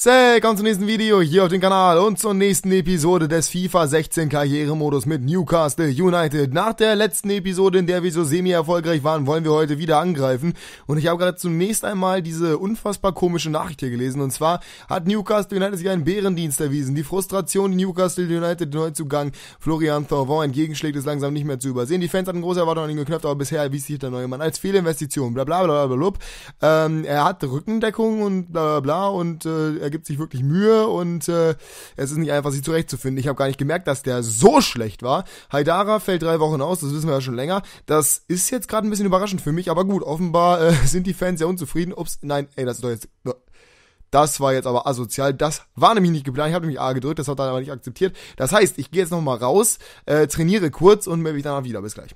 Say, komm zum nächsten Video hier auf dem Kanal und zur nächsten Episode des FIFA 16 Karrieremodus mit Newcastle United. Nach der letzten Episode, in der wir so semi-erfolgreich waren, wollen wir heute wieder angreifen. Und ich habe gerade zunächst einmal diese unfassbar komische Nachricht hier gelesen. Und zwar hat Newcastle United sich einen Bärendienst erwiesen. Die Frustration, die Newcastle United Neuzugang Florian Thauvin entgegenschlägt, ist langsam nicht mehr zu übersehen. Die Fans hatten große Erwartungen an ihn geknöpft, aber bisher erwies sich der neue Mann als Fehlinvestition. Bla bla bla bla bla. Ähm, er hat Rückendeckung und bla bla bla und äh, er gibt sich wirklich Mühe und äh, es ist nicht einfach, sich zurechtzufinden. Ich habe gar nicht gemerkt, dass der so schlecht war. Haidara fällt drei Wochen aus, das wissen wir ja schon länger. Das ist jetzt gerade ein bisschen überraschend für mich, aber gut, offenbar äh, sind die Fans sehr unzufrieden. Ups, nein, ey, das ist doch jetzt... Ne. Das war jetzt aber asozial. Das war nämlich nicht geplant. Ich habe nämlich A gedrückt, das hat er aber nicht akzeptiert. Das heißt, ich gehe jetzt nochmal raus, äh, trainiere kurz und melde mich danach wieder. Bis gleich.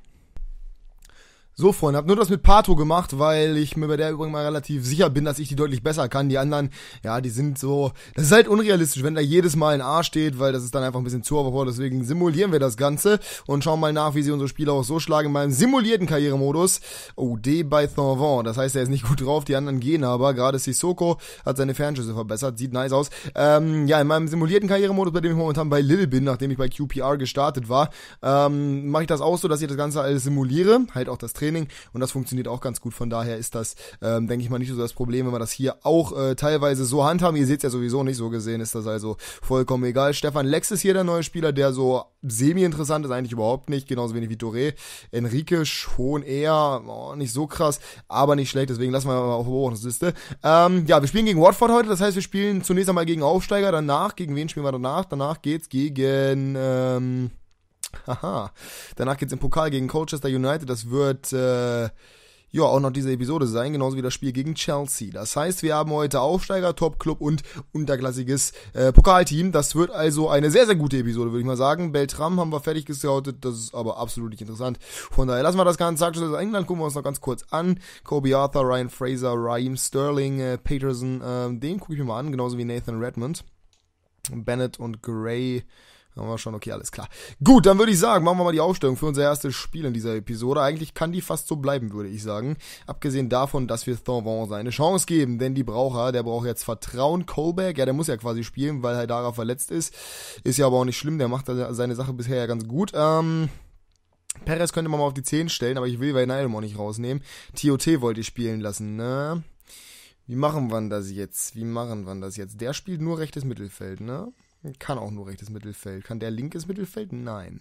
So, Freunde, hab nur das mit Pato gemacht, weil ich mir bei der übrigens mal relativ sicher bin, dass ich die deutlich besser kann. Die anderen, ja, die sind so, das ist halt unrealistisch, wenn da jedes Mal ein A steht, weil das ist dann einfach ein bisschen zu overpowered. Deswegen simulieren wir das Ganze und schauen mal nach, wie sie unsere Spieler auch so schlagen in meinem simulierten Karrieremodus. Oh, D bei Thorvon, das heißt, er ist nicht gut drauf, die anderen gehen aber. Gerade Sissoko hat seine Fernschüsse verbessert, sieht nice aus. Ähm, ja, in meinem simulierten Karrieremodus, bei dem ich momentan bei Lil bin, nachdem ich bei QPR gestartet war, ähm, mache ich das auch so, dass ich das Ganze alles simuliere, halt auch das Training und das funktioniert auch ganz gut. Von daher ist das, ähm, denke ich mal, nicht so das Problem, wenn wir das hier auch äh, teilweise so handhaben. Ihr seht es ja sowieso nicht so gesehen, ist das also vollkommen egal. Stefan Lex ist hier der neue Spieler, der so semi-interessant ist, eigentlich überhaupt nicht, genauso wenig wie Touré. Enrique schon eher, oh, nicht so krass, aber nicht schlecht, deswegen lassen wir mal auf Beobachtungsliste. Ähm, ja, wir spielen gegen Watford heute, das heißt, wir spielen zunächst einmal gegen Aufsteiger, danach, gegen wen spielen wir danach? Danach geht's gegen, ähm, Haha. Danach geht's im Pokal gegen Colchester United. Das wird äh, ja auch noch diese Episode sein, genauso wie das Spiel gegen Chelsea. Das heißt, wir haben heute Aufsteiger, Top-Club und unterklassiges äh, Pokalteam. Das wird also eine sehr, sehr gute Episode, würde ich mal sagen. Beltram haben wir fertig gescoutet, das ist aber absolut nicht interessant. Von daher lassen wir das Ganze. Sagt aus England, gucken wir uns noch ganz kurz an. Kobe Arthur, Ryan Fraser, Raheem Sterling, äh, Peterson, äh, den gucke ich mir mal an, genauso wie Nathan Redmond. Bennett und Gray dann haben wir schon, okay, alles klar. Gut, dann würde ich sagen, machen wir mal die Aufstellung für unser erstes Spiel in dieser Episode. Eigentlich kann die fast so bleiben, würde ich sagen. Abgesehen davon, dass wir Thorvon seine Chance geben, denn die Braucher, Der braucht jetzt Vertrauen. Colbeck, ja, der muss ja quasi spielen, weil Haidara verletzt ist. Ist ja aber auch nicht schlimm, der macht seine Sache bisher ja ganz gut. Ähm, Perez könnte man mal auf die 10 stellen, aber ich will Wijnaldum auch nicht rausnehmen. TOT wollte ich spielen lassen, ne? Wie machen wir das jetzt? Wie machen wir das jetzt? Der spielt nur rechtes Mittelfeld, ne? Kann auch nur rechtes Mittelfeld. Kann der linkes Mittelfeld? Nein.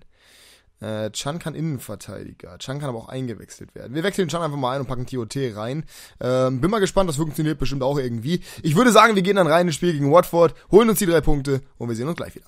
Äh, Chan kann Innenverteidiger. Chan kann aber auch eingewechselt werden. Wir wechseln Chan einfach mal ein und packen TOT rein. Ähm, bin mal gespannt, das funktioniert bestimmt auch irgendwie. Ich würde sagen, wir gehen dann rein ins Spiel gegen Watford, holen uns die drei Punkte und wir sehen uns gleich wieder.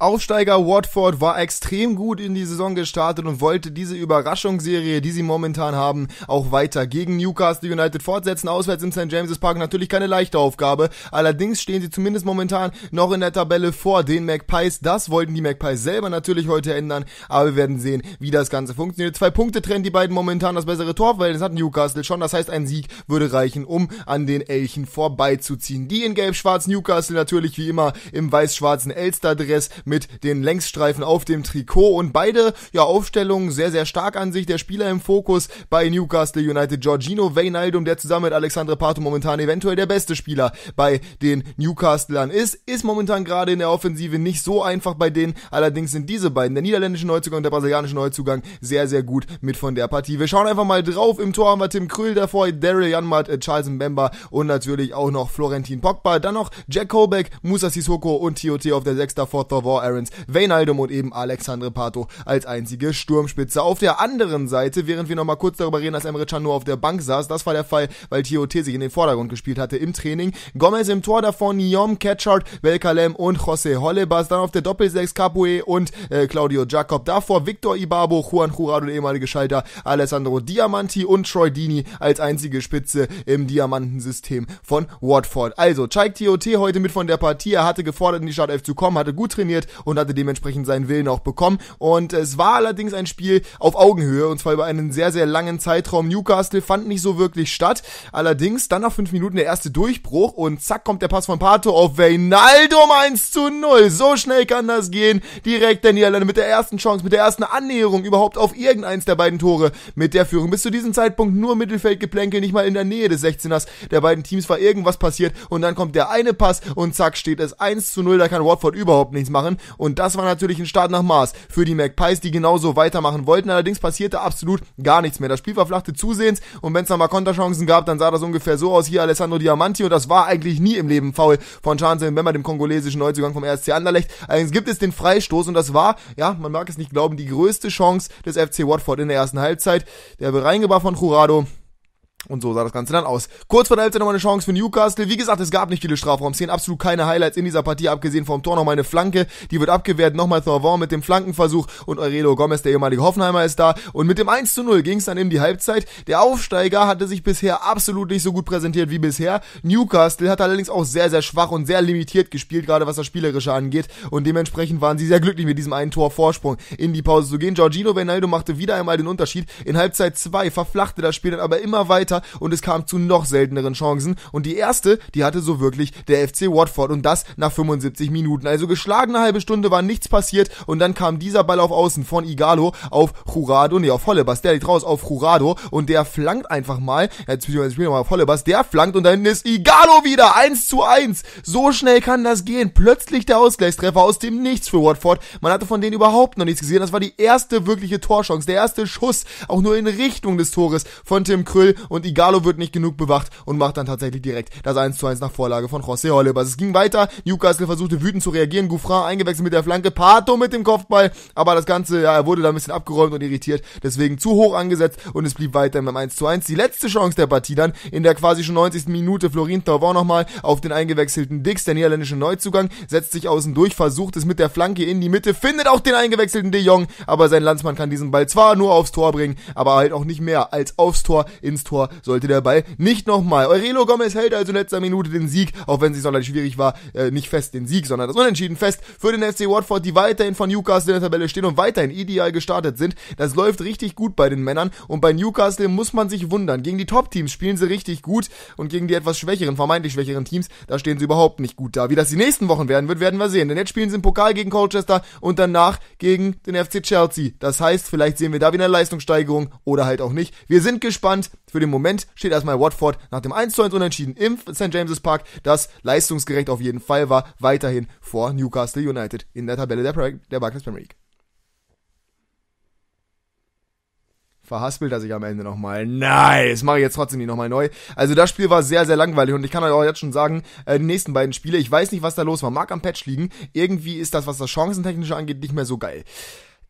Aufsteiger Watford war extrem gut in die Saison gestartet und wollte diese Überraschungsserie, die sie momentan haben, auch weiter gegen Newcastle United fortsetzen. Auswärts im St. James's Park natürlich keine leichte Aufgabe. Allerdings stehen sie zumindest momentan noch in der Tabelle vor den Magpies. Das wollten die Magpies selber natürlich heute ändern, aber wir werden sehen, wie das Ganze funktioniert. Zwei Punkte trennen die beiden momentan das bessere weil das hat Newcastle schon. Das heißt, ein Sieg würde reichen, um an den Elchen vorbeizuziehen. Die in gelb-schwarz Newcastle natürlich wie immer im weiß-schwarzen Elster-Dress mit den Längsstreifen auf dem Trikot und beide ja Aufstellungen sehr, sehr stark an sich. Der Spieler im Fokus bei Newcastle United, Giorgino Wijnaldum, der zusammen mit Alexandre Pato momentan eventuell der beste Spieler bei den Newcastlern ist, ist momentan gerade in der Offensive nicht so einfach bei denen. Allerdings sind diese beiden, der niederländische Neuzugang und der brasilianische Neuzugang, sehr, sehr gut mit von der Partie. Wir schauen einfach mal drauf. Im Tor haben wir Tim Krühl davor, Daryl Janmat, äh, Charles Mbemba und natürlich auch noch Florentin Pogba. Dann noch Jack Kobeck, Musa Sissoko und TOT auf der 6. davor, Thor Paul Aarons, Weinaldum und eben Alexandre Pato als einzige Sturmspitze. Auf der anderen Seite, während wir nochmal kurz darüber reden, dass Emre Can nur auf der Bank saß, das war der Fall, weil TOT sich in den Vordergrund gespielt hatte im Training. Gomez im Tor davon, Niom, Ketchard, Belkalem und José Hollebas, dann auf der Doppelsechs Capoe und äh, Claudio Jacob. Davor Victor Ibabo, Juan Jurado, der ehemalige Schalter, Alessandro Diamanti und Troy Dini als einzige Spitze im Diamantensystem von Watford. Also, Chaik TOT heute mit von der Partie. Er hatte gefordert, in die Startelf zu kommen, hatte gut trainiert, und hatte dementsprechend seinen Willen auch bekommen. Und es war allerdings ein Spiel auf Augenhöhe und zwar über einen sehr, sehr langen Zeitraum. Newcastle fand nicht so wirklich statt. Allerdings dann nach fünf Minuten der erste Durchbruch und zack kommt der Pass von Pato auf Weinaldum 1 zu 0. So schnell kann das gehen. Direkt der Niederlande mit der ersten Chance, mit der ersten Annäherung überhaupt auf irgendeins der beiden Tore mit der Führung. Bis zu diesem Zeitpunkt nur Mittelfeldgeplänkel, nicht mal in der Nähe des 16ers der beiden Teams war irgendwas passiert und dann kommt der eine Pass und zack steht es 1 zu 0. Da kann Watford überhaupt nichts machen und das war natürlich ein Start nach Mars für die MacPies, die genauso weitermachen wollten. Allerdings passierte absolut gar nichts mehr. Das Spiel verflachte zusehends und wenn es dann mal Konterchancen gab, dann sah das ungefähr so aus. Hier Alessandro Diamanti und das war eigentlich nie im Leben faul von Chancellor Mbemba, dem kongolesischen Neuzugang vom RSC Anderlecht. Allerdings gibt es den Freistoß und das war, ja, man mag es nicht glauben, die größte Chance des FC Watford in der ersten Halbzeit. Der Bereingebar von Jurado und so sah das Ganze dann aus. Kurz vor der Halbzeit nochmal eine Chance für Newcastle. Wie gesagt, es gab nicht viele Strafraumszenen, absolut keine Highlights in dieser Partie, abgesehen vom Tor nochmal eine Flanke, die wird abgewehrt, nochmal Thorvon mit dem Flankenversuch und Aurelio Gomez, der ehemalige Hoffenheimer, ist da. Und mit dem 1 zu 0 ging es dann in die Halbzeit. Der Aufsteiger hatte sich bisher absolut nicht so gut präsentiert wie bisher. Newcastle hat allerdings auch sehr, sehr schwach und sehr limitiert gespielt, gerade was das Spielerische angeht. Und dementsprechend waren sie sehr glücklich mit diesem einen Tor Vorsprung in die Pause zu gehen. Giorgino Ronaldo machte wieder einmal den Unterschied. In Halbzeit 2 verflachte das Spiel dann aber immer weiter weiter und es kam zu noch selteneren Chancen und die erste, die hatte so wirklich der FC Watford und das nach 75 Minuten. Also geschlagene halbe Stunde war nichts passiert und dann kam dieser Ball auf Außen von Igalo auf Jurado, nee, auf Hollebas, der liegt raus auf Jurado und der flankt einfach mal, jetzt spielen wir mal auf Hollebas, der flankt und dann ist Igalo wieder 1 zu 1. So schnell kann das gehen. Plötzlich der Ausgleichstreffer aus dem Nichts für Watford. Man hatte von denen überhaupt noch nichts gesehen. Das war die erste wirkliche Torchance, der erste Schuss, auch nur in Richtung des Tores von Tim Krüll und und Igalo wird nicht genug bewacht und macht dann tatsächlich direkt das 1 zu 1 nach Vorlage von José Hollebas. Es ging weiter, Newcastle versuchte wütend zu reagieren, Gouffran eingewechselt mit der Flanke, Pato mit dem Kopfball, aber das Ganze, ja, er wurde da ein bisschen abgeräumt und irritiert, deswegen zu hoch angesetzt und es blieb weiter beim 1 zu 1. Die letzte Chance der Partie dann in der quasi schon 90. Minute Florin Thauvin nochmal auf den eingewechselten Dix, der niederländische Neuzugang, setzt sich außen durch, versucht es mit der Flanke in die Mitte, findet auch den eingewechselten De Jong, aber sein Landsmann kann diesen Ball zwar nur aufs Tor bringen, aber halt auch nicht mehr als aufs Tor, ins Tor, sollte der Ball nicht nochmal. Aurelio Gomez hält also in letzter Minute den Sieg, auch wenn es nicht sonderlich schwierig war, äh, nicht fest den Sieg, sondern das Unentschieden fest für den FC Watford, die weiterhin von Newcastle in der Tabelle stehen und weiterhin ideal gestartet sind. Das läuft richtig gut bei den Männern und bei Newcastle muss man sich wundern. Gegen die Top-Teams spielen sie richtig gut und gegen die etwas schwächeren, vermeintlich schwächeren Teams, da stehen sie überhaupt nicht gut da. Wie das die nächsten Wochen werden wird, werden wir sehen. Denn jetzt spielen sie im Pokal gegen Colchester und danach gegen den FC Chelsea. Das heißt, vielleicht sehen wir da wieder eine Leistungssteigerung oder halt auch nicht. Wir sind gespannt. Für den Moment steht erstmal Watford nach dem 1 zu 1 unentschieden im St. James's Park, das leistungsgerecht auf jeden Fall war, weiterhin vor Newcastle United in der Tabelle der, pra der Barclays Premier League. verhaspelt er sich am Ende nochmal. Nice, mache ich jetzt trotzdem nicht nochmal neu. Also das Spiel war sehr, sehr langweilig und ich kann euch auch jetzt schon sagen, äh, die nächsten beiden Spiele, ich weiß nicht, was da los war, mag am Patch liegen, irgendwie ist das, was das chancentechnische angeht, nicht mehr so geil.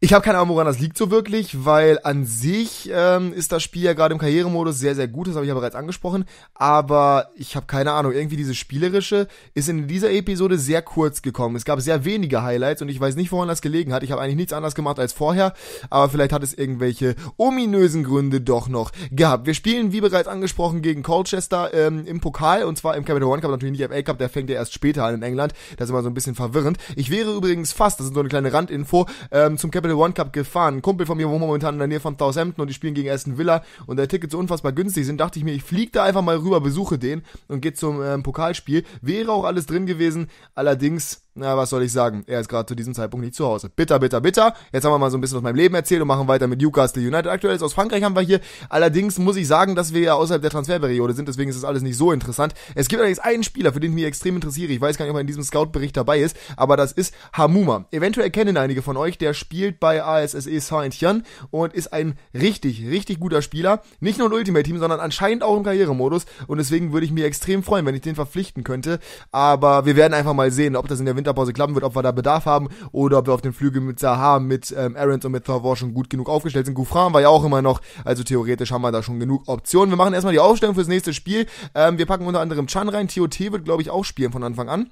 Ich habe keine Ahnung, woran das liegt so wirklich, weil an sich ähm, ist das Spiel ja gerade im Karrieremodus sehr, sehr gut, das habe ich ja bereits angesprochen, aber ich habe keine Ahnung, irgendwie diese spielerische ist in dieser Episode sehr kurz gekommen. Es gab sehr wenige Highlights und ich weiß nicht, woran das gelegen hat. Ich habe eigentlich nichts anders gemacht als vorher, aber vielleicht hat es irgendwelche ominösen Gründe doch noch gehabt. Wir spielen, wie bereits angesprochen, gegen Colchester ähm, im Pokal und zwar im Capital One Cup, natürlich nicht im A Cup, der fängt ja erst später an in England. Das ist immer so ein bisschen verwirrend. Ich wäre übrigens fast, das ist so eine kleine Randinfo, ähm, zum Capital Triple One Cup gefahren. Ein Kumpel von mir wohnt momentan in der Nähe von Southampton und die spielen gegen Aston Villa und der Tickets so unfassbar günstig sind, dachte ich mir, ich fliege da einfach mal rüber, besuche den und gehe zum ähm, Pokalspiel. Wäre auch alles drin gewesen, allerdings na, was soll ich sagen? Er ist gerade zu diesem Zeitpunkt nicht zu Hause. Bitter, bitter, bitter. Jetzt haben wir mal so ein bisschen aus meinem Leben erzählt und machen weiter mit Newcastle United. Aktuell ist aus Frankreich haben wir hier. Allerdings muss ich sagen, dass wir ja außerhalb der Transferperiode sind, deswegen ist das alles nicht so interessant. Es gibt allerdings einen Spieler, für den ich mich extrem interessiere. Ich weiß gar nicht, ob er in diesem Scout-Bericht dabei ist, aber das ist Hamuma. Eventuell kennen einige von euch, der spielt bei ASSE Saint-Etienne und ist ein richtig, richtig guter Spieler. Nicht nur im Ultimate-Team, sondern anscheinend auch im Karrieremodus und deswegen würde ich mich extrem freuen, wenn ich den verpflichten könnte. Aber wir werden einfach mal sehen, ob das in der Winter Winterpause klappen wird, ob wir da Bedarf haben oder ob wir auf den Flügel mit Sahar, mit ähm, Aarons und mit Thavor schon gut genug aufgestellt sind. Goufran war ja auch immer noch, also theoretisch haben wir da schon genug Optionen. Wir machen erstmal die Aufstellung fürs nächste Spiel. Ähm, wir packen unter anderem Chan rein, TOT wird glaube ich auch spielen von Anfang an.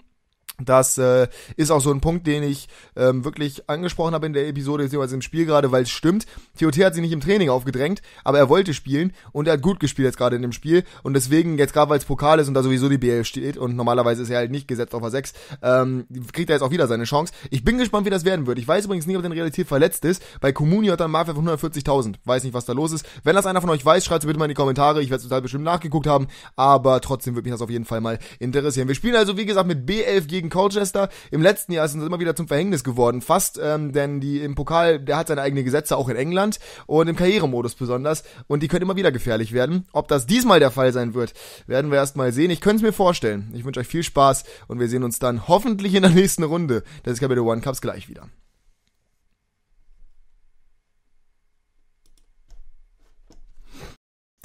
Das äh, ist auch so ein Punkt, den ich ähm, wirklich angesprochen habe in der Episode, beziehungsweise im Spiel gerade, weil es stimmt. TOT hat sich nicht im Training aufgedrängt, aber er wollte spielen und er hat gut gespielt jetzt gerade in dem Spiel. Und deswegen, jetzt gerade weil es Pokal ist und da sowieso die BL steht und normalerweise ist er halt nicht gesetzt auf A6, ähm, kriegt er jetzt auch wieder seine Chance. Ich bin gespannt, wie das werden wird. Ich weiß übrigens nicht, ob er in Realität verletzt ist. Bei Comunio hat er einen von 140.000. Weiß nicht, was da los ist. Wenn das einer von euch weiß, schreibt es bitte mal in die Kommentare. Ich werde es total bestimmt nachgeguckt haben, aber trotzdem würde mich das auf jeden Fall mal interessieren. Wir spielen also, wie gesagt, mit B11 gegen gegen Colchester. Im letzten Jahr ist uns immer wieder zum Verhängnis geworden, fast, ähm, denn die im Pokal, der hat seine eigenen Gesetze auch in England und im Karrieremodus besonders und die können immer wieder gefährlich werden. Ob das diesmal der Fall sein wird, werden wir erstmal sehen. Ich könnte es mir vorstellen. Ich wünsche euch viel Spaß und wir sehen uns dann hoffentlich in der nächsten Runde des Capital One Cups gleich wieder.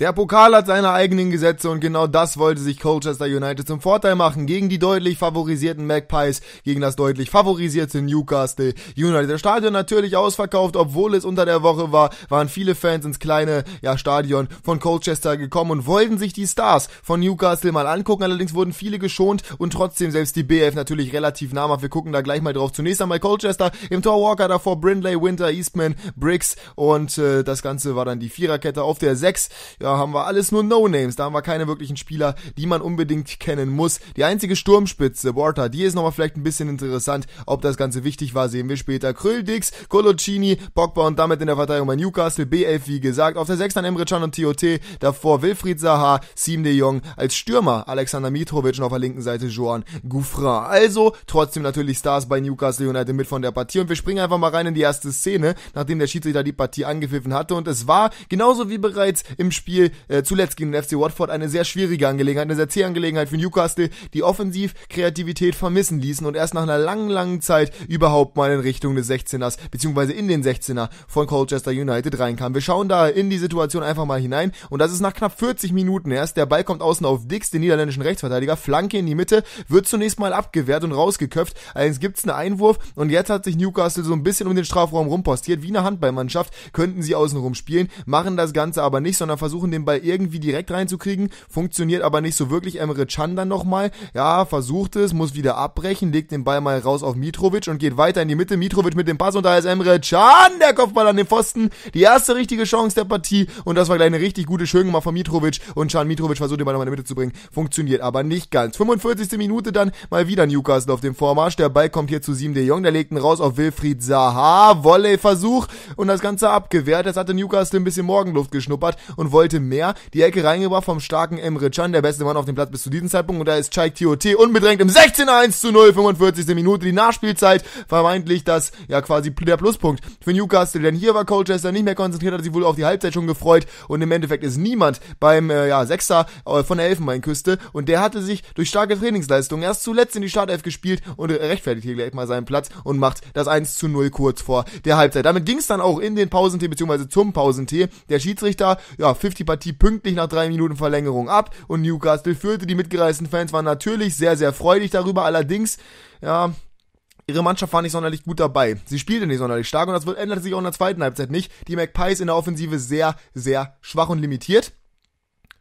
Der Pokal hat seine eigenen Gesetze und genau das wollte sich Colchester United zum Vorteil machen. Gegen die deutlich favorisierten Magpies, gegen das deutlich favorisierte Newcastle United. Das Stadion natürlich ausverkauft, obwohl es unter der Woche war, waren viele Fans ins kleine ja, Stadion von Colchester gekommen und wollten sich die Stars von Newcastle mal angucken. Allerdings wurden viele geschont und trotzdem selbst die BF natürlich relativ namhaft. Wir gucken da gleich mal drauf. Zunächst einmal Colchester im Tor Walker, davor Brindley, Winter, Eastman, Briggs und äh, das Ganze war dann die Viererkette auf der 6. Ja, haben wir alles nur No-Names. Da haben wir keine wirklichen Spieler, die man unbedingt kennen muss. Die einzige Sturmspitze, Borta, die ist nochmal vielleicht ein bisschen interessant. Ob das Ganze wichtig war, sehen wir später. Krüll, Dix, Colocini, Pogba und damit in der Verteidigung bei Newcastle. B11, wie gesagt. Auf der 6 dann Emre Can und TOT. Davor Wilfried Zaha, Siem de Jong. Als Stürmer Alexander Mitrovic und auf der linken Seite Joan Gouffrin. Also trotzdem natürlich Stars bei Newcastle United mit von der Partie. Und wir springen einfach mal rein in die erste Szene, nachdem der Schiedsrichter die Partie angepfiffen hatte. Und es war, genauso wie bereits im Spiel Spiel äh, zuletzt gegen den FC Watford eine sehr schwierige Angelegenheit, eine sehr zähe Angelegenheit für Newcastle, die offensiv Kreativität vermissen ließen und erst nach einer langen, langen Zeit überhaupt mal in Richtung des 16ers, beziehungsweise in den 16er von Colchester United reinkam. Wir schauen da in die Situation einfach mal hinein und das ist nach knapp 40 Minuten erst. Der Ball kommt außen auf Dix, den niederländischen Rechtsverteidiger, Flanke in die Mitte, wird zunächst mal abgewehrt und rausgeköpft. Allerdings gibt's einen Einwurf und jetzt hat sich Newcastle so ein bisschen um den Strafraum rumpostiert. Wie eine Handballmannschaft könnten sie außenrum spielen, machen das Ganze aber nicht, sondern versuchen versuchen, den Ball irgendwie direkt reinzukriegen, funktioniert aber nicht so wirklich. Emre Can dann nochmal, ja, versucht es, muss wieder abbrechen, legt den Ball mal raus auf Mitrovic und geht weiter in die Mitte. Mitrovic mit dem Pass und da ist Emre Can, der Kopfball an den Pfosten, die erste richtige Chance der Partie und das war gleich eine richtig gute Schöne mal von Mitrovic und Can Mitrovic versucht, den Ball nochmal in die Mitte zu bringen, funktioniert aber nicht ganz. 45. Minute dann mal wieder Newcastle auf dem Vormarsch, der Ball kommt hier zu Siem de Jong, der legt ihn raus auf Wilfried Zaha, Volley-Versuch und das Ganze abgewehrt. Jetzt hatte Newcastle ein bisschen Morgenluft geschnuppert und wollte Leute mehr. Die Ecke reingebracht vom starken Emre Can, der beste Mann auf dem Platz bis zu diesem Zeitpunkt. Und da ist Chaik TOT unbedrängt im 16 1 zu 0, 45. Minute. Die Nachspielzeit vermeintlich das, ja quasi der Pluspunkt für Newcastle. Denn hier war Colchester nicht mehr konzentriert, hat sich wohl auf die Halbzeit schon gefreut. Und im Endeffekt ist niemand beim, äh, ja, Sechser äh, von der Elfenbeinküste. Und der hatte sich durch starke Trainingsleistungen erst zuletzt in die Startelf gespielt und rechtfertigt hier gleich mal seinen Platz und macht das 1 zu 0 kurz vor der Halbzeit. Damit ging es dann auch in den Pausentee bzw. zum Pausentee. Der Schiedsrichter, ja, 50 die Partie pünktlich nach drei Minuten Verlängerung ab und Newcastle führte. Die mitgereisten Fans waren natürlich sehr, sehr freudig darüber. Allerdings, ja, Ihre Mannschaft war nicht sonderlich gut dabei. Sie spielte nicht sonderlich stark und das änderte sich auch in der zweiten Halbzeit nicht. Die McPies in der Offensive sehr, sehr schwach und limitiert.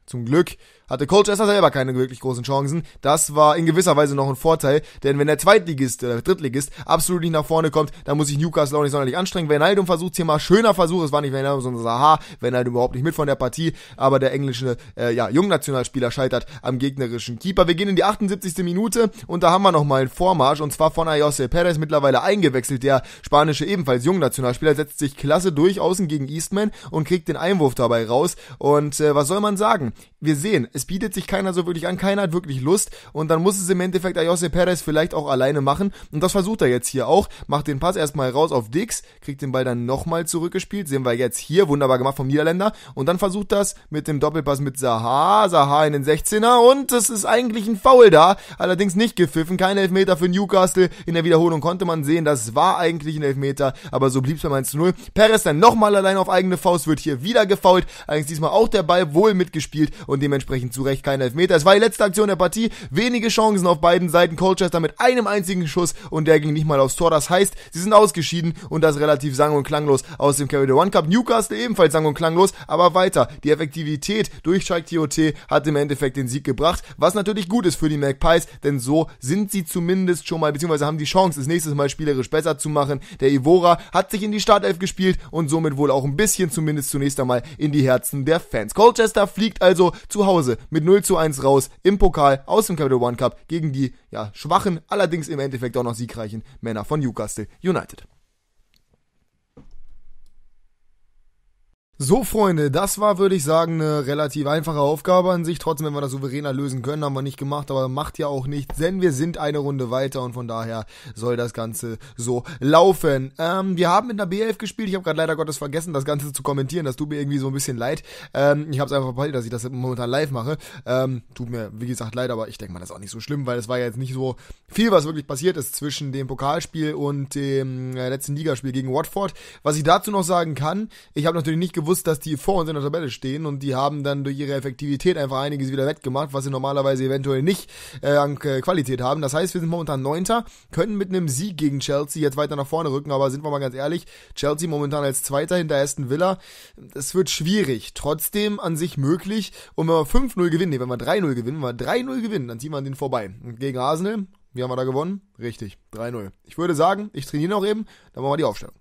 Zum Glück hatte Colchester selber keine wirklich großen Chancen. Das war in gewisser Weise noch ein Vorteil, denn wenn der Zweitligist oder Drittligist absolut nicht nach vorne kommt, dann muss sich Newcastle auch nicht sonderlich anstrengen. Wijnaldum versucht hier mal, schöner Versuch, es war nicht Wijnaldum, sondern Saha, Wijnaldum überhaupt nicht mit von der Partie, aber der englische äh, ja, Jungnationalspieler scheitert am gegnerischen Keeper. Wir gehen in die 78. Minute und da haben wir nochmal einen Vormarsch und zwar von Ayose Perez, mittlerweile eingewechselt, der spanische ebenfalls Jungnationalspieler, setzt sich klasse durch, außen gegen Eastman und kriegt den Einwurf dabei raus und äh, was soll man sagen? Wir sehen, es bietet sich keiner so wirklich an, keiner hat wirklich Lust und dann muss es im Endeffekt Ayose Perez vielleicht auch alleine machen und das versucht er jetzt hier auch, macht den Pass erstmal raus auf Dix, kriegt den Ball dann nochmal zurückgespielt, sehen wir jetzt hier, wunderbar gemacht vom Niederländer und dann versucht das mit dem Doppelpass mit Saha, Saha in den 16er und es ist eigentlich ein Foul da, allerdings nicht gepfiffen, kein Elfmeter für Newcastle, in der Wiederholung konnte man sehen, das war eigentlich ein Elfmeter, aber so blieb es beim 1 0. Perez dann nochmal allein auf eigene Faust, wird hier wieder gefault, allerdings diesmal auch der Ball wohl mitgespielt und dementsprechend vollkommen zu Recht kein Elfmeter. Es war die letzte Aktion der Partie. Wenige Chancen auf beiden Seiten. Colchester mit einem einzigen Schuss und der ging nicht mal aufs Tor. Das heißt, sie sind ausgeschieden und das relativ sang- und klanglos aus dem Carry the One Cup. Newcastle ebenfalls sang- und klanglos, aber weiter. Die Effektivität durch Schalke TOT hat im Endeffekt den Sieg gebracht, was natürlich gut ist für die Magpies, denn so sind sie zumindest schon mal, beziehungsweise haben die Chance, es nächstes Mal spielerisch besser zu machen. Der Ivora hat sich in die Startelf gespielt und somit wohl auch ein bisschen zumindest zunächst einmal in die Herzen der Fans. Colchester fliegt also zu Hause mit 0 zu 1 raus im Pokal aus dem Capital One Cup gegen die ja, schwachen, allerdings im Endeffekt auch noch siegreichen Männer von Newcastle United. So, Freunde, das war, würde ich sagen, eine relativ einfache Aufgabe an sich. Trotzdem, wenn wir das souveräner lösen können, haben wir nicht gemacht, aber macht ja auch nichts, denn wir sind eine Runde weiter und von daher soll das Ganze so laufen. Ähm, wir haben mit einer B11 gespielt. Ich habe gerade leider Gottes vergessen, das Ganze zu kommentieren. Das tut mir irgendwie so ein bisschen leid. Ähm, ich habe es einfach verpeilt, dass ich das momentan live mache. Ähm, tut mir, wie gesagt, leid, aber ich denke mal, das ist auch nicht so schlimm, weil es war ja jetzt nicht so viel, was wirklich passiert ist zwischen dem Pokalspiel und dem äh, letzten Ligaspiel gegen Watford. Was ich dazu noch sagen kann, ich habe natürlich nicht gewusst, bewusst, dass die vor uns in der Tabelle stehen und die haben dann durch ihre Effektivität einfach einiges wieder wettgemacht, was sie normalerweise eventuell nicht äh, an äh, Qualität haben. Das heißt, wir sind momentan Neunter, können mit einem Sieg gegen Chelsea jetzt weiter nach vorne rücken, aber sind wir mal ganz ehrlich, Chelsea momentan als Zweiter hinter Aston Villa, das wird schwierig. Trotzdem an sich möglich und wenn wir 5-0 gewinnen, nee, wenn wir 3-0 gewinnen, wenn wir 3-0 gewinnen, dann ziehen wir an den vorbei. Und gegen Arsenal, wie haben wir da gewonnen? Richtig, 3-0. Ich würde sagen, ich trainiere noch eben, dann machen wir die Aufstellung.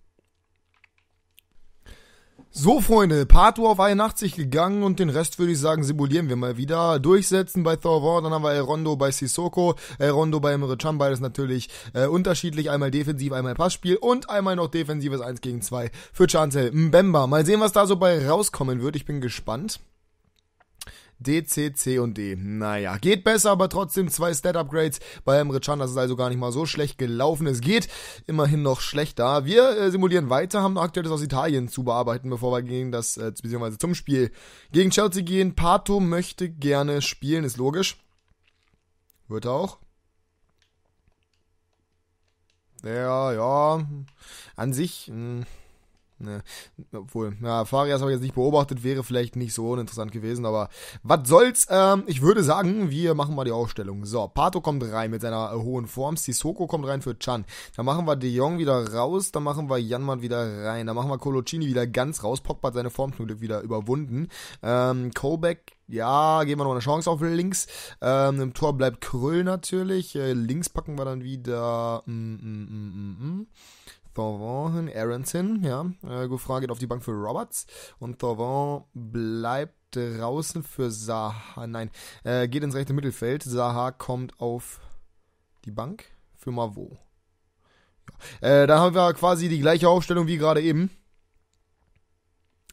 So, Freunde, Pato auf 81 gegangen und den Rest würde ich sagen, simulieren wir mal wieder. Durchsetzen bei Thorvor, dann haben wir El Rondo bei Sissoko, Rondo bei Emre Can, beides natürlich äh, unterschiedlich. Einmal defensiv, einmal Passspiel und einmal noch defensives 1 gegen 2 für Chancel Mbemba. Mal sehen, was da so bei rauskommen wird. Ich bin gespannt. D, C, C und D. Naja, geht besser, aber trotzdem zwei Stat-Upgrades bei Emre Can. Das ist also gar nicht mal so schlecht gelaufen. Es geht immerhin noch schlechter. Wir äh, simulieren weiter, haben noch Aktuelles aus Italien zu bearbeiten, bevor wir gegen das, äh, beziehungsweise zum Spiel gegen Chelsea gehen. Pato möchte gerne spielen, ist logisch. Wird er auch. Ja, ja. An sich. Mh. Hm. Ne, obwohl, ja, Farias habe ich jetzt nicht beobachtet, wäre vielleicht nicht so uninteressant gewesen, aber was soll's. Ähm, ich würde sagen, wir machen mal die Aufstellung. So, Pato kommt rein mit seiner äh, hohen Form, Sissoko kommt rein für Chan. Dann machen wir De Jong wieder raus, dann machen wir Janmann wieder rein, dann machen wir Colocini wieder ganz raus. Pogba hat seine Form wieder überwunden. Ähm, Kobeck ja, geben wir noch eine Chance auf links. Ähm, Im Tor bleibt Krüll natürlich. Äh, links packen wir dann wieder. Mm, mm, mm, mm, mm. Thorvon Aronson, ja, äh, Goffra geht auf die Bank für Roberts und Thorvon bleibt draußen für Saha, nein, äh, geht ins rechte Mittelfeld, Saha kommt auf die Bank für Mavo. Ja. Äh, da haben wir quasi die gleiche Aufstellung wie gerade eben.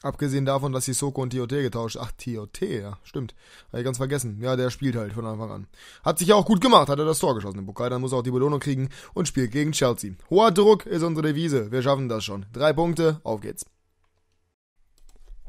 Abgesehen davon, dass Sissoko und TOT getauscht. Ach, TOT, ja, stimmt. Habe ich ganz vergessen. Ja, der spielt halt von Anfang an. Hat sich ja auch gut gemacht, hat er das Tor geschossen Bukai, Dann muss er auch die Belohnung kriegen und spielt gegen Chelsea. Hoher Druck ist unsere Devise. Wir schaffen das schon. Drei Punkte, auf geht's.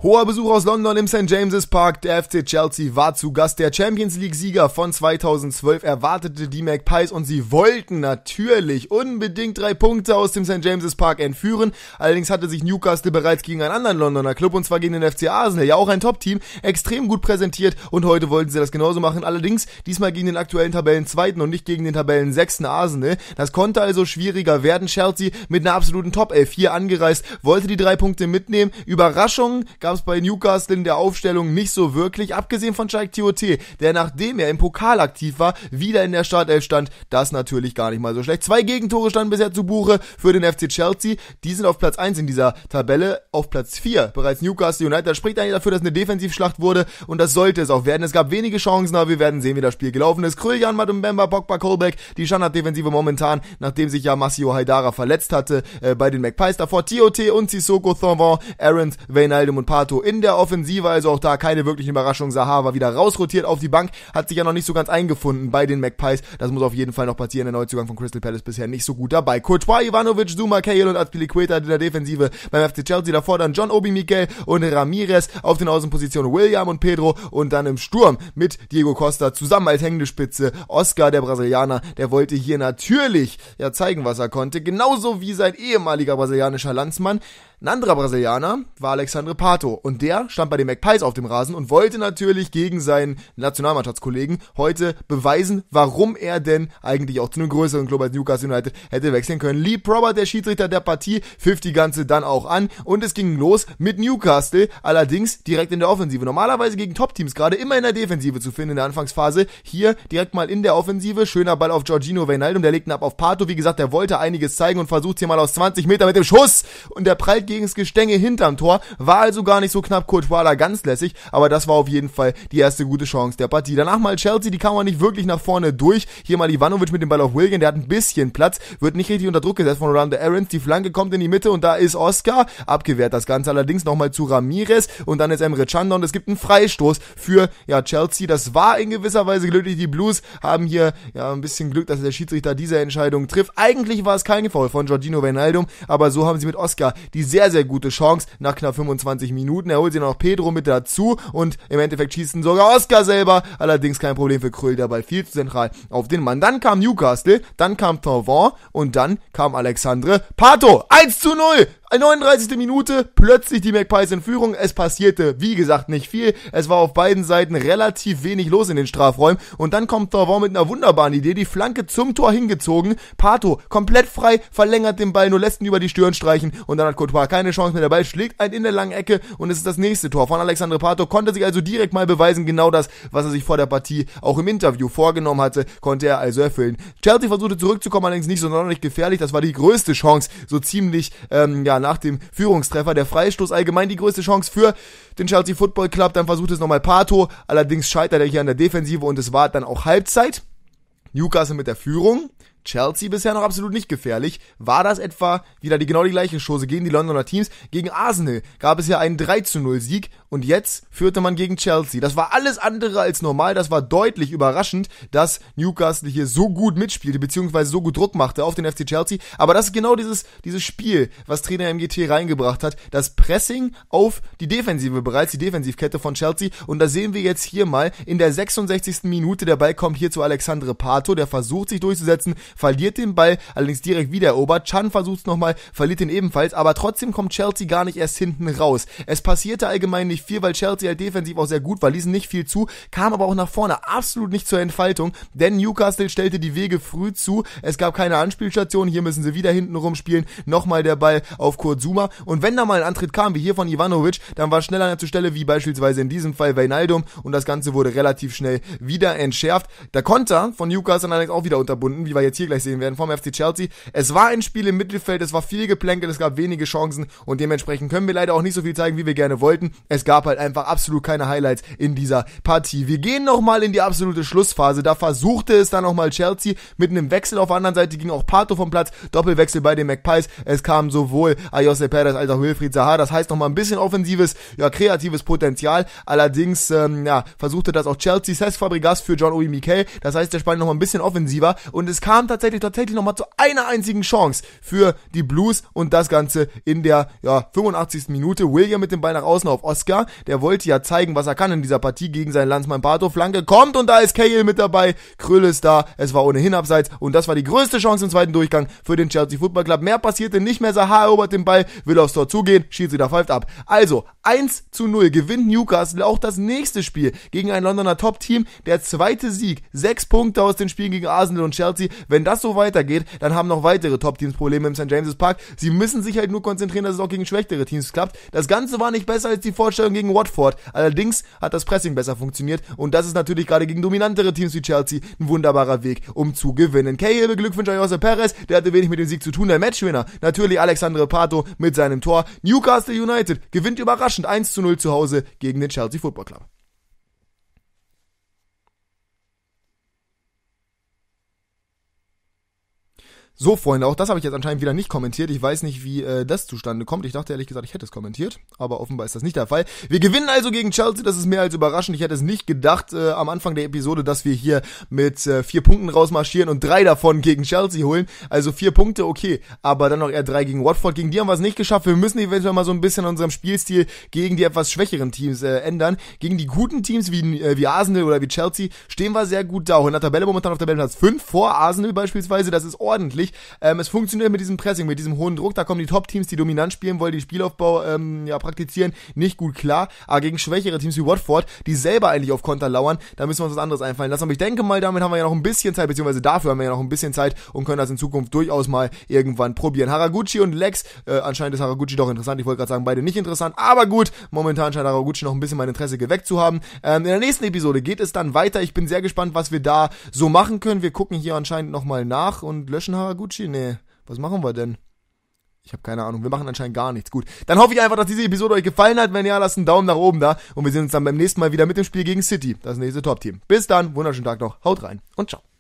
Hoher Besuch aus London im St. James's Park. Der FC Chelsea war zu Gast. Der Champions League-Sieger von 2012 erwartete die Magpies und sie wollten natürlich unbedingt drei Punkte aus dem St. James's Park entführen. Allerdings hatte sich Newcastle bereits gegen einen anderen Londoner Club und zwar gegen den FC Arsenal, ja auch ein Top-Team, extrem gut präsentiert und heute wollten sie das genauso machen. Allerdings diesmal gegen den aktuellen Tabellenzweiten und nicht gegen den Tabellen sechsten Arsenal. Das konnte also schwieriger werden. Chelsea mit einer absoluten Top-Elf hier angereist, wollte die drei Punkte mitnehmen. Überraschung gab es bei Newcastle in der Aufstellung nicht so wirklich, abgesehen von Jack Tioté, der nachdem er im Pokal aktiv war, wieder in der Startelf stand. Das natürlich gar nicht mal so schlecht. Zwei Gegentore standen bisher zu Buche für den FC Chelsea. Die sind auf Platz 1 in dieser Tabelle, auf Platz 4 bereits Newcastle United. Das spricht eigentlich dafür, dass eine Defensivschlacht wurde und das sollte es auch werden. Es gab wenige Chancen, aber wir werden sehen, wie das Spiel gelaufen ist. Krülljan, Madumbemba, Pogba, Colbeck, die Standarddefensive momentan, nachdem sich ja Massio Haidara verletzt hatte äh, bei den Magpies. Davor Tioté und Sissoko, Thorvon, Aarons, Wijnaldum und Patrick Pato in der Offensive, also auch da keine wirkliche Überraschung. Sahar war wieder rausrotiert auf die Bank, hat sich ja noch nicht so ganz eingefunden bei den Magpies. Das muss auf jeden Fall noch passieren. Der Neuzugang von Crystal Palace bisher nicht so gut dabei. Courtois, Ivanovic, Zuma, Cahill und Azpilicueta in der Defensive beim FC Chelsea. Davor dann John Obi Mikel und Ramirez auf den Außenpositionen William und Pedro und dann im Sturm mit Diego Costa zusammen als hängende Spitze. Oscar, der Brasilianer, der wollte hier natürlich ja zeigen, was er konnte. Genauso wie sein ehemaliger brasilianischer Landsmann. Ein anderer Brasilianer war Alexandre Pato und der stand bei den McPies auf dem Rasen und wollte natürlich gegen seinen Nationalmannschaftskollegen heute beweisen, warum er denn eigentlich auch zu einem größeren Club als Newcastle United hätte wechseln können. Lee Probert, der Schiedsrichter der Partie, pfiff die ganze dann auch an und es ging los mit Newcastle, allerdings direkt in der Offensive. Normalerweise gegen Top-Teams gerade immer in der Defensive zu finden in der Anfangsphase. Hier direkt mal in der Offensive, schöner Ball auf Jorginho Wijnaldum, der legt ihn ab auf Pato. Wie gesagt, der wollte einiges zeigen und versucht hier mal aus 20 Meter mit dem Schuss und der prallt gegen das Gestänge hinterm Tor, war also gar nicht so knapp Courtois ganz lässig, aber das war auf jeden Fall die erste gute Chance der Partie. Danach mal Chelsea, die kam man nicht wirklich nach vorne durch. Hier mal Ivanovic mit dem Ball auf Willian, der hat ein bisschen Platz, wird nicht richtig unter Druck gesetzt von Rolando Aarons, die Flanke kommt in die Mitte und da ist Oscar, abgewehrt das Ganze allerdings nochmal zu Ramirez und dann ist Emre Chandler und es gibt einen Freistoß für, ja, Chelsea, das war in gewisser Weise glücklich, die Blues haben hier, ja, ein bisschen Glück, dass der Schiedsrichter diese Entscheidung trifft. Eigentlich war es kein Foul von Giorgino Wijnaldum, aber so haben sie mit Oscar die sehr sehr, sehr gute Chance nach knapp 25 Minuten. Er holt sie noch Pedro mit dazu und im Endeffekt schießen sogar Oscar selber. Allerdings kein Problem für Kröll, der Ball viel zu zentral auf den Mann. Dann kam Newcastle, dann kam Torvon und dann kam Alexandre Pato. 1 zu 0 39. Minute, plötzlich die McPies in Führung. Es passierte, wie gesagt, nicht viel. Es war auf beiden Seiten relativ wenig los in den Strafräumen. Und dann kommt Torvon mit einer wunderbaren Idee, die Flanke zum Tor hingezogen. Pato komplett frei, verlängert den Ball, nur lässt ihn über die Stirn streichen. Und dann hat Courtois keine Chance mehr. Der Ball schlägt einen in der langen Ecke und es ist das nächste Tor von Alexandre Pato. Konnte sich also direkt mal beweisen, genau das, was er sich vor der Partie auch im Interview vorgenommen hatte, konnte er also erfüllen. Chelsea versuchte zurückzukommen, allerdings nicht sonderlich gefährlich. Das war die größte Chance, so ziemlich, ähm, ja, ja, nach dem Führungstreffer der Freistoß allgemein die größte Chance für den Chelsea Football Club. Dann versucht es nochmal Pato, allerdings scheitert er hier an der Defensive und es war dann auch Halbzeit. Newcastle mit der Führung. Chelsea bisher noch absolut nicht gefährlich. War das etwa wieder die genau die gleiche Chose gegen die Londoner Teams? Gegen Arsenal gab es ja einen 3 zu 0 Sieg und jetzt führte man gegen Chelsea. Das war alles andere als normal. Das war deutlich überraschend, dass Newcastle hier so gut mitspielte, beziehungsweise so gut Druck machte auf den FC Chelsea. Aber das ist genau dieses, dieses Spiel, was Trainer MGT reingebracht hat. Das Pressing auf die Defensive bereits, die Defensivkette von Chelsea. Und da sehen wir jetzt hier mal in der 66. Minute, der Ball kommt hier zu Alexandre Pato, der versucht sich durchzusetzen, verliert den Ball, allerdings direkt wiedererobert. Chan versucht es nochmal, verliert den ebenfalls, aber trotzdem kommt Chelsea gar nicht erst hinten raus. Es passierte allgemein nicht viel, weil Chelsea halt defensiv auch sehr gut war, ließen nicht viel zu, kam aber auch nach vorne absolut nicht zur Entfaltung, denn Newcastle stellte die Wege früh zu, es gab keine Anspielstation, hier müssen sie wieder hinten rumspielen, nochmal der Ball auf Kurzuma und wenn da mal ein Antritt kam, wie hier von Ivanovic, dann war schneller an Stelle, wie beispielsweise in diesem Fall Weinaldum und das Ganze wurde relativ schnell wieder entschärft. Der Konter von Newcastle allerdings auch wieder unterbunden, wie wir jetzt jetzt hier gleich sehen werden, vom FC Chelsea. Es war ein Spiel im Mittelfeld, es war viel Geplänkel, es gab wenige Chancen und dementsprechend können wir leider auch nicht so viel zeigen, wie wir gerne wollten. Es gab halt einfach absolut keine Highlights in dieser Partie. Wir gehen nochmal in die absolute Schlussphase. Da versuchte es dann nochmal Chelsea mit einem Wechsel. Auf der anderen Seite ging auch Pato vom Platz. Doppelwechsel bei den McPies. Es kam sowohl Ayose Perez als auch Wilfried Zaha. Das heißt nochmal ein bisschen offensives, ja, kreatives Potenzial. Allerdings, ähm, ja, versuchte das auch Chelsea. Cesc Fabregas für John Uri Mikel. Das heißt, der Spanier nochmal ein bisschen offensiver. Und es kam kam tatsächlich tatsächlich nochmal zu einer einzigen Chance für die Blues und das Ganze in der ja, 85. Minute. William mit dem Ball nach außen auf Oscar. Der wollte ja zeigen, was er kann in dieser Partie gegen seinen Landsmann Pato. Flanke kommt und da ist Cahill mit dabei. Krüll ist da. Es war ohnehin abseits und das war die größte Chance im zweiten Durchgang für den Chelsea Football Club. Mehr passierte nicht mehr. Sahar erobert den Ball, will aufs Tor zugehen, Schiedsrichter pfeift ab. Also 1 zu 0 gewinnt Newcastle auch das nächste Spiel gegen ein Londoner Top-Team. Der zweite Sieg, sechs Punkte aus den Spielen gegen Arsenal und Chelsea. Wenn wenn das so weitergeht, dann haben noch weitere Top-Teams Probleme im St. James' Park. Sie müssen sich halt nur konzentrieren, dass es auch gegen schwächere Teams klappt. Das Ganze war nicht besser als die Vorstellung gegen Watford. Allerdings hat das Pressing besser funktioniert und das ist natürlich gerade gegen dominantere Teams wie Chelsea ein wunderbarer Weg, um zu gewinnen. Cahill beglückwünscht an Jose Perez, der hatte wenig mit dem Sieg zu tun, der Matchwinner. Natürlich Alexandre Pato mit seinem Tor. Newcastle United gewinnt überraschend 1 zu 0 zu Hause gegen den Chelsea Football Club. So, Freunde, auch das habe ich jetzt anscheinend wieder nicht kommentiert. Ich weiß nicht, wie äh, das zustande kommt. Ich dachte ehrlich gesagt, ich hätte es kommentiert, aber offenbar ist das nicht der Fall. Wir gewinnen also gegen Chelsea, das ist mehr als überraschend. Ich hätte es nicht gedacht äh, am Anfang der Episode, dass wir hier mit äh, vier Punkten rausmarschieren und drei davon gegen Chelsea holen. Also vier Punkte, okay, aber dann noch eher drei gegen Watford. Gegen die haben wir es nicht geschafft. Wir müssen eventuell mal so ein bisschen unserem Spielstil gegen die etwas schwächeren Teams äh, ändern. Gegen die guten Teams wie, äh, wie Arsenal oder wie Chelsea stehen wir sehr gut da. Auch in der Tabelle momentan auf der Platz 5 vor Arsenal beispielsweise, das ist ordentlich wirklich, ähm, es funktioniert mit diesem Pressing, mit diesem hohen Druck. Da kommen die Top-Teams, die dominant spielen wollen, die Spielaufbau ähm, ja, praktizieren, nicht gut klar. Aber gegen schwächere Teams wie Watford, die selber eigentlich auf Konter lauern, da müssen wir uns was anderes einfallen lassen. Aber ich denke mal, damit haben wir ja noch ein bisschen Zeit, beziehungsweise dafür haben wir ja noch ein bisschen Zeit und können das in Zukunft durchaus mal irgendwann probieren. Haraguchi und Lex, äh, anscheinend ist Haraguchi doch interessant. Ich wollte gerade sagen, beide nicht interessant, aber gut, momentan scheint Haraguchi noch ein bisschen mein Interesse geweckt zu haben. Ähm, in der nächsten Episode geht es dann weiter. Ich bin sehr gespannt, was wir da so machen können. Wir gucken hier anscheinend nochmal nach und löschen Haraguchi. Gucci, Nee. Was machen wir denn? Ich habe keine Ahnung. Wir machen anscheinend gar nichts. Gut. Dann hoffe ich einfach, dass diese Episode euch gefallen hat. Wenn ja, lasst einen Daumen nach oben da. Und wir sehen uns dann beim nächsten Mal wieder mit dem Spiel gegen City, das nächste Top-Team. Bis dann, wunderschönen Tag noch. Haut rein und ciao.